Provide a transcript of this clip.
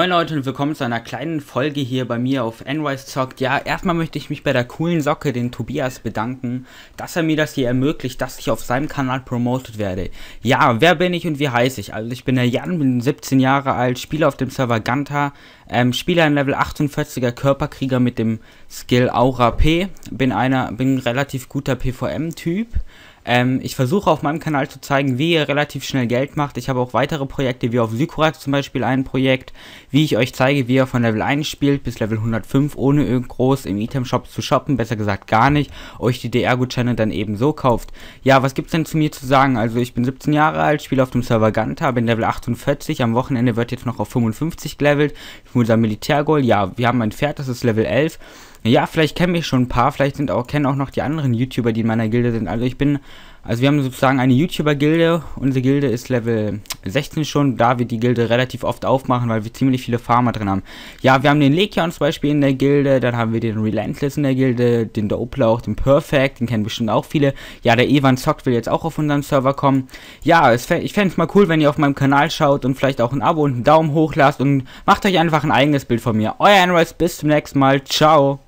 Moin Leute und willkommen zu einer kleinen Folge hier bei mir auf NWise Zockt. Ja, erstmal möchte ich mich bei der coolen Socke, den Tobias, bedanken, dass er mir das hier ermöglicht, dass ich auf seinem Kanal promoted werde. Ja, wer bin ich und wie heiße ich? Also ich bin der Jan, bin 17 Jahre alt, spiele auf dem Server Ganta, ähm, spiele ein Level 48er Körperkrieger mit dem Skill Aura P. Bin einer, bin ein relativ guter PVM-Typ. Ähm, ich versuche auf meinem Kanal zu zeigen, wie ihr relativ schnell Geld macht. Ich habe auch weitere Projekte, wie auf Sycorax zum Beispiel ein Projekt, wie ich euch zeige, wie ihr von Level 1 spielt bis Level 105, ohne irgendwo groß im Item-Shop zu shoppen, besser gesagt gar nicht, euch die DR-Gutscheine dann eben so kauft. Ja, was gibt's denn zu mir zu sagen? Also ich bin 17 Jahre alt, spiele auf dem Server Ganta, bin Level 48, am Wochenende wird jetzt noch auf 55 gelevelt. Ich unser Militärgoal, ja, wir haben ein Pferd, das ist Level 11. Ja, vielleicht kennen mich schon ein paar, vielleicht sind auch, kennen auch noch die anderen YouTuber, die in meiner Gilde sind. Also ich bin, also wir haben sozusagen eine YouTuber-Gilde, unsere Gilde ist Level 16 schon, da wir die Gilde relativ oft aufmachen, weil wir ziemlich viele Farmer drin haben. Ja, wir haben den Lekion zum Beispiel in der Gilde, dann haben wir den Relentless in der Gilde, den Doppler auch, den Perfect, den kennen bestimmt auch viele. Ja, der Evan Zockt will jetzt auch auf unseren Server kommen. Ja, es, ich fände es mal cool, wenn ihr auf meinem Kanal schaut und vielleicht auch ein Abo und einen Daumen hoch lasst und macht euch einfach ein eigenes Bild von mir. Euer Enrise, bis zum nächsten Mal. Ciao.